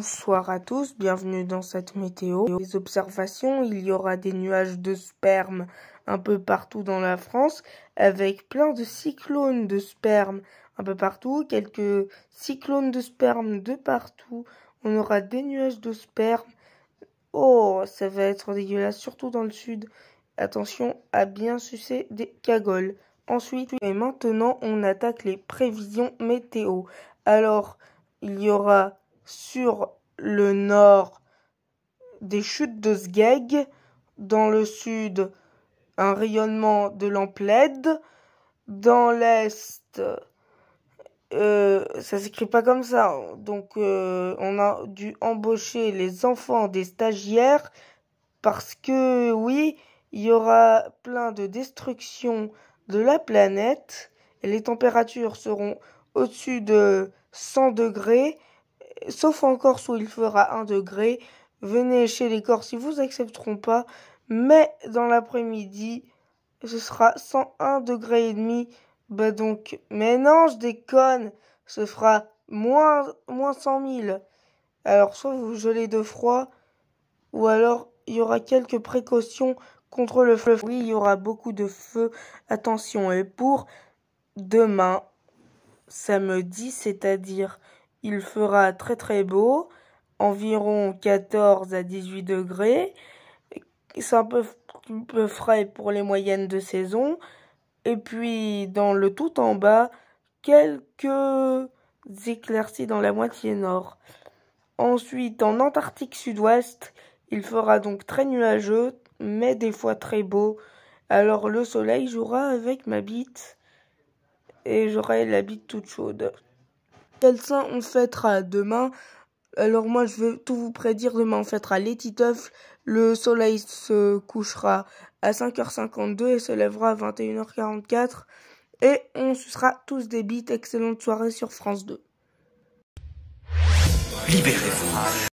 Bonsoir à tous, bienvenue dans cette météo. Les observations, il y aura des nuages de sperme un peu partout dans la France, avec plein de cyclones de sperme un peu partout, quelques cyclones de sperme de partout. On aura des nuages de sperme. Oh, ça va être dégueulasse, surtout dans le sud. Attention à bien sucer des cagoles. Ensuite, et maintenant, on attaque les prévisions météo. Alors, il y aura sur le nord des chutes de Sgeg, dans le sud un rayonnement de l'Emplède, dans l'est euh, ça s'écrit pas comme ça. Hein. Donc euh, on a dû embaucher les enfants des stagiaires parce que oui, il y aura plein de destruction de la planète et les températures seront au-dessus de 100 degrés sauf en Corse où il fera 1 degré. Venez chez les Corses, ils vous accepteront pas. Mais dans l'après-midi, ce sera 101 degré et demi. Bah donc, mais non, je déconne. Ce fera moins, moins 100 000. Alors, soit vous gelez de froid, ou alors il y aura quelques précautions contre le feu. Oui, il y aura beaucoup de feu. Attention, et pour demain, samedi, c'est-à-dire il fera très très beau, environ 14 à 18 degrés. C'est un peu, peu frais pour les moyennes de saison. Et puis dans le tout en bas, quelques éclaircies dans la moitié nord. Ensuite, en Antarctique sud-ouest, il fera donc très nuageux, mais des fois très beau. Alors le soleil jouera avec ma bite et j'aurai la bite toute chaude quel on fêtera demain Alors moi je veux tout vous prédire, demain on fêtera les titeufs, le soleil se couchera à 5h52 et se lèvera à 21h44 et on se sera tous des Excellente soirée sur France 2. Libérez-vous.